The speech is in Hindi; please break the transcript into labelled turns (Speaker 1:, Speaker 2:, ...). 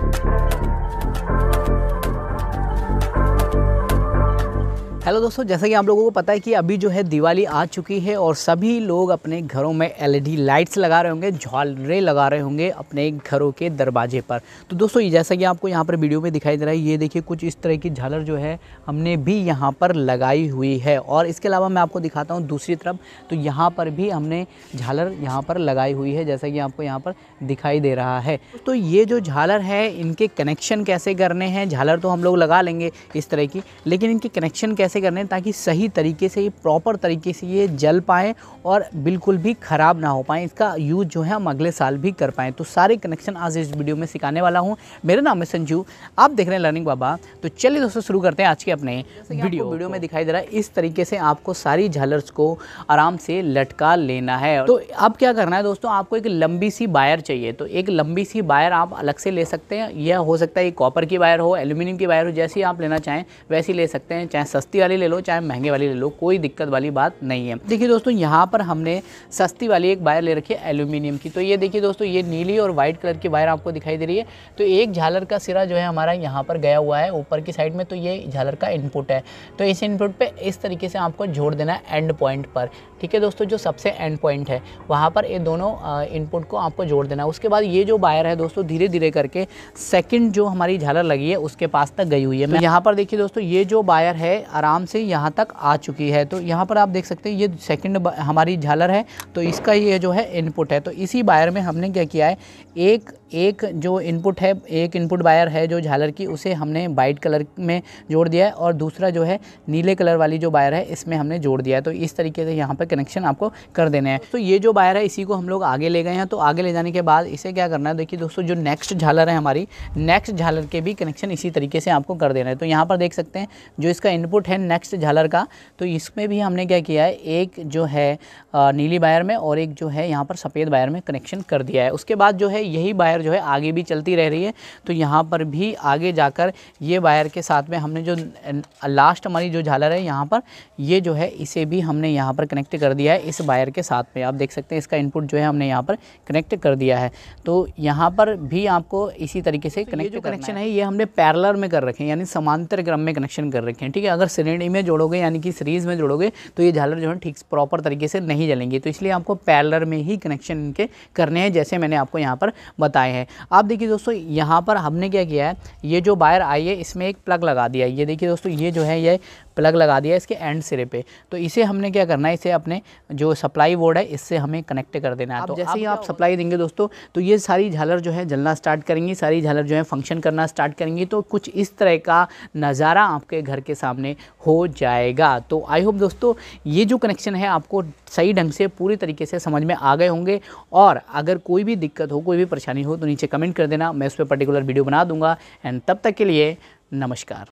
Speaker 1: Thank you. हेलो दोस्तों जैसा कि आप लोगों को पता है कि अभी जो है दिवाली आ चुकी है और सभी लोग अपने घरों में एलईडी लाइट्स e लगा रहे होंगे झालरे लगा रहे होंगे अपने घरों के दरवाजे पर तो दोस्तों जैसा कि आपको यहाँ पर वीडियो में दिखाई दे रहा है ये देखिए कुछ इस तरह की झालर जो है हमने भी यहाँ पर लगाई हुई है और इसके अलावा मैं आपको दिखाता हूँ दूसरी तरफ तो यहाँ पर भी हमने झालर यहाँ पर लगाई हुई है जैसा कि आपको यहाँ पर दिखाई दे रहा है तो ये जो झालर है इनके कनेक्शन कैसे करने हैं झालर तो हम लोग लगा लेंगे इस तरह की लेकिन इनके कनेक्शन कैसे कैसे करने ताकि सही तरीके से ये प्रॉपर तरीके से ये जल पाए और बिल्कुल भी ख़राब ना हो पाए इसका यूज़ जो है हम अगले साल भी कर पाएँ तो सारे कनेक्शन आज इस वीडियो में सिखाने वाला हूँ मेरा नाम है संजू आप देख रहे हैं लर्निंग बाबा तो चलिए दोस्तों शुरू करते हैं आज के अपने वीडियो वीडियो में दिखाई दे रहा है इस तरीके से आपको सारी झालर्स को आराम से लटका लेना है तो अब क्या करना है दोस्तों आपको एक लंबी सी वायर चाहिए तो एक लंबी सी वायर आप अलग से ले सकते हैं यह हो सकता है कॉपर की वायर हो एल्यूमिनियम की वायर हो जैसी आप लेना चाहें वैसी ले सकते हैं चाहे सस्ती सस्ती वाली ले लो चाहे महंगे वाली ले लो कोई दिक्कत वाली बात नहीं है देखिए दोस्तों यहाँ पर हमने सस्ती वाली एक वायर ले रखी है एल्यूमिनियम की तो ये देखिए दोस्तों ये नीली और वाइट कलर की वायर आपको दिखाई दे रही है तो एक झालर का सिरा जो है हमारा यहाँ पर गया हुआ है ऊपर की साइड में तो ये झालर का इनपुट है तो इस इनपुट पर इस तरीके से आपको जोड़ देना है एंड पॉइंट पर ठीक है दोस्तों जो सबसे एंड पॉइंट है वहाँ पर ये दोनों इनपुट को आपको जोड़ देना है उसके बाद ये जो वायर है दोस्तों धीरे धीरे करके सेकेंड जो हमारी झालर लगी है उसके पास तक गई हुई है तो यहाँ पर देखिए दोस्तों ये जो वायर है आराम आराम से यहाँ तक आ चुकी है तो यहाँ पर आप देख सकते हैं ये सेकंड हमारी झालर है तो इसका ये जो है इनपुट है तो इसी वायर में हमने क्या किया है एक एक जो इनपुट है एक इनपुट वायर है जो झालर की उसे हमने वाइट कलर में जोड़ दिया है और दूसरा जो है नीले कलर वाली जो वायर है इसमें हमने जोड़ दिया है तो इस तरीके से यहाँ पर कनेक्शन आपको कर देना है तो ये जो वायर है इसी को हम लोग आगे ले गए हैं तो आगे ले जाने के बाद इसे क्या करना है देखिए दोस्तों जो नेक्स्ट झालर है हमारी नेक्स्ट झालर के भी कनेक्शन इसी तरीके से आपको कर देना है तो यहाँ पर देख सकते हैं जो इसका इनपुट है नेक्स्ट झालर का तो इसमें भी हमने क्या किया है एक जो है नीली वायर में और एक जो है यहाँ पर सफ़ेद वायर में कनेक्शन कर दिया है उसके बाद जो है यही वायर वायर जो है आगे भी चलती रह रही है तो यहाँ पर भी आगे जाकर ये वायर के साथ में हमने जो लास्ट हमारी जो झालर है यहाँ पर ये जो है इसे भी हमने यहाँ पर कनेक्ट कर दिया है इस वायर के साथ में आप देख सकते हैं इसका इनपुट जो है हमने यहाँ पर कनेक्ट कर दिया है तो यहाँ पर भी आपको इसी तरीके से कनेक्ट तो जो कनेक्शन है ये हमने पैरलर में कर रखे हैं यानी समांतर क्रम में कनेक्शन कर रखे हैं ठीक है अगर श्रेणी में जोड़ोगे यानी कि सीरीज़ में जोड़ोगे तो ये झालर जो है ठीक प्रॉपर तरीके से नहीं जलेंगे तो इसलिए आपको पैरलर में ही कनेक्शन इनके करने हैं जैसे मैंने आपको यहाँ पर बताया आए हैं आप देखिए दोस्तों यहाँ पर हमने क्या किया है ये जो वायर आई है इसमें एक प्लग लगा दिया है ये देखिए दोस्तों ये जो है ये प्लग लगा दिया इसके एंड सिरे पे तो इसे हमने क्या करना है इसे अपने जो सप्लाई बोर्ड है इससे हमें कनेक्ट कर देना है तो जैसे ही आप सप्लाई देंगे दोस्तों तो ये सारी झालर जो है जलना स्टार्ट करेंगी सारी झालर जो है फंक्शन करना स्टार्ट करेंगी तो कुछ इस तरह का नज़ारा आपके घर के सामने हो जाएगा तो आई होप दोस्तों ये जो कनेक्शन है आपको सही ढंग से पूरी तरीके से समझ में आ गए होंगे और अगर कोई भी दिक्कत हो कोई भी परेशानी हो तो नीचे कमेंट कर देना मैं उस पर पर्टिकुलर वीडियो बना दूंगा एंड तब तक के लिए नमस्कार